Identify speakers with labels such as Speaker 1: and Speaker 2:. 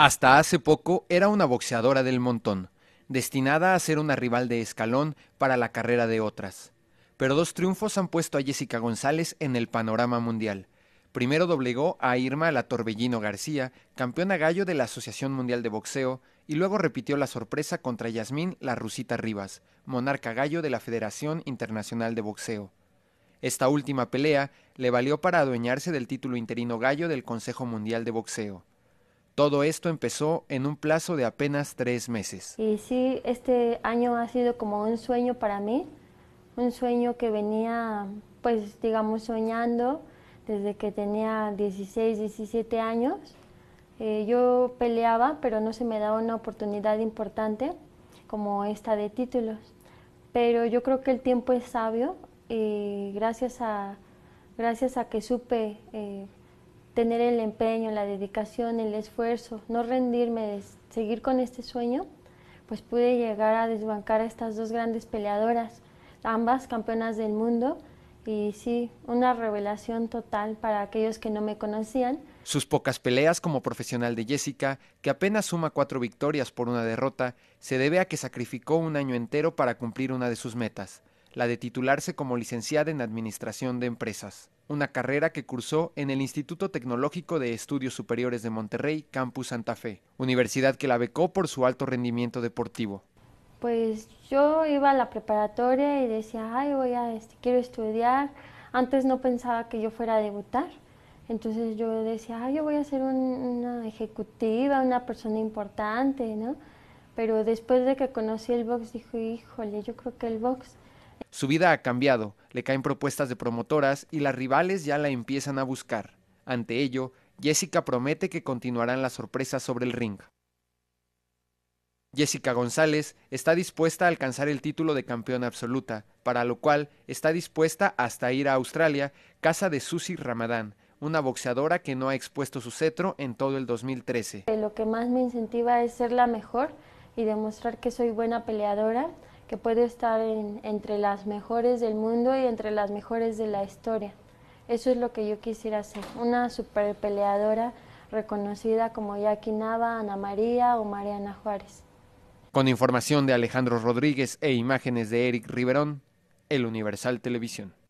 Speaker 1: Hasta hace poco era una boxeadora del montón, destinada a ser una rival de escalón para la carrera de otras. Pero dos triunfos han puesto a Jessica González en el panorama mundial. Primero doblegó a Irma La Torbellino García, campeona gallo de la Asociación Mundial de Boxeo, y luego repitió la sorpresa contra Yasmín La Rusita Rivas, monarca gallo de la Federación Internacional de Boxeo. Esta última pelea le valió para adueñarse del título interino gallo del Consejo Mundial de Boxeo. Todo esto empezó en un plazo de apenas tres meses.
Speaker 2: Y sí, este año ha sido como un sueño para mí, un sueño que venía, pues digamos, soñando desde que tenía 16, 17 años. Eh, yo peleaba, pero no se me daba una oportunidad importante como esta de títulos. Pero yo creo que el tiempo es sabio y gracias a, gracias a que supe eh, tener el empeño, la dedicación, el esfuerzo, no rendirme, seguir con este sueño, pues pude llegar a desbancar a estas dos grandes peleadoras, ambas campeonas del mundo, y sí, una revelación total para aquellos que no me conocían.
Speaker 1: Sus pocas peleas como profesional de Jessica, que apenas suma cuatro victorias por una derrota, se debe a que sacrificó un año entero para cumplir una de sus metas, la de titularse como licenciada en Administración de Empresas, una carrera que cursó en el Instituto Tecnológico de Estudios Superiores de Monterrey, Campus Santa Fe, universidad que la becó por su alto rendimiento deportivo.
Speaker 2: Pues yo iba a la preparatoria y decía, ay, voy a, este, quiero estudiar. Antes no pensaba que yo fuera a debutar. Entonces yo decía, ay, yo voy a ser una ejecutiva, una persona importante, ¿no? Pero después de que conocí el box, dije, híjole, yo creo que el box
Speaker 1: su vida ha cambiado, le caen propuestas de promotoras y las rivales ya la empiezan a buscar. Ante ello, Jessica promete que continuarán las sorpresas sobre el ring. Jessica González está dispuesta a alcanzar el título de campeona absoluta, para lo cual está dispuesta hasta ir a Australia, casa de Susie Ramadán, una boxeadora que no ha expuesto su cetro en todo el 2013.
Speaker 2: Eh, lo que más me incentiva es ser la mejor y demostrar que soy buena peleadora que puede estar entre las mejores del mundo y entre las mejores de la historia. Eso es lo que yo quisiera ser, una super peleadora reconocida como Jackie Nava, Ana María o Mariana Juárez.
Speaker 1: Con información de Alejandro Rodríguez e imágenes de Eric Riverón, El Universal Televisión.